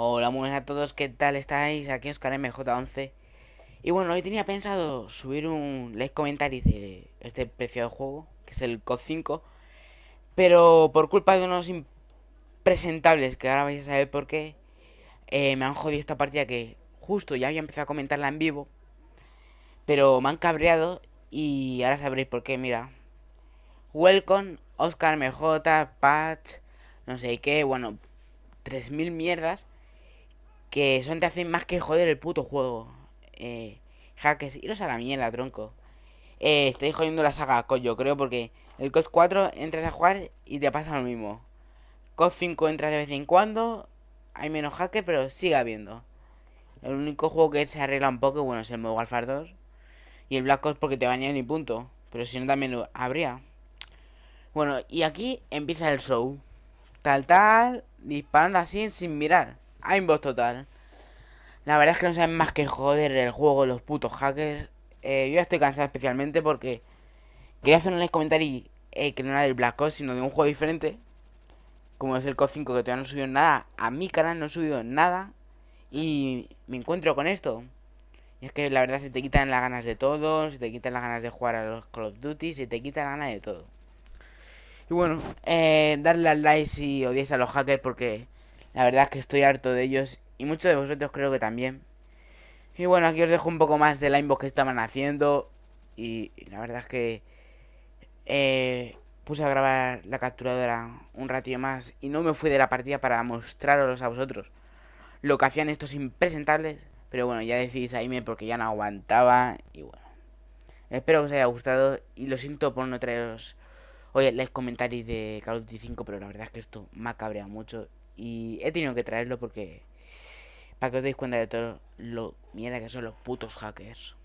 Hola, buenas a todos, ¿qué tal estáis? Aquí Oscar MJ11 Y bueno, hoy tenía pensado subir un like comentario de este preciado juego Que es el COD 5 Pero por culpa de unos impresentables, que ahora vais a saber por qué eh, Me han jodido esta partida que justo ya había empezado a comentarla en vivo Pero me han cabreado y ahora sabréis por qué, mira Welcome, Oscar MJ, Patch, no sé qué, bueno, 3.000 mierdas que son te hacen más que joder el puto juego. Eh, hackers, iros a la mierda, tronco. Eh, estoy jodiendo la saga coño yo creo, porque el COD 4 entras a jugar y te pasa lo mismo. COD 5 entras de vez en cuando, hay menos hackers, pero sigue habiendo. El único juego que se arregla un poco, bueno, es el modo Warfare 2. Y el Black Ops porque te bañan y punto. Pero si no, también lo habría. Bueno, y aquí empieza el show. Tal, tal, disparando así sin mirar boss total. La verdad es que no saben más que joder el juego los putos hackers. Eh, yo ya estoy cansado especialmente porque quería hacer un comentario eh, que no era del Black Ops, sino de un juego diferente. Como es el COD 5 que todavía no he subido nada. A mi canal no he subido nada. Y me encuentro con esto. Y es que la verdad se te quitan las ganas de todo, se te quitan las ganas de jugar a los Call of Duty, se te quitan las ganas de todo. Y bueno, eh, darle al like si odias a los hackers porque la verdad es que estoy harto de ellos y muchos de vosotros creo que también. Y bueno, aquí os dejo un poco más de la inbox que estaban haciendo y, la verdad es que eh, puse a grabar la capturadora un ratillo más y no me fui de la partida para mostraros a vosotros lo que hacían estos impresentables. Pero bueno, ya decidís a porque ya no aguantaba y bueno. Espero que os haya gustado y lo siento por no traeros... Oye, les comentarios de Call of Duty 5, pero la verdad es que esto me ha cabreado mucho y he tenido que traerlo porque... Para que os deis cuenta de todo lo mierda que son los putos hackers.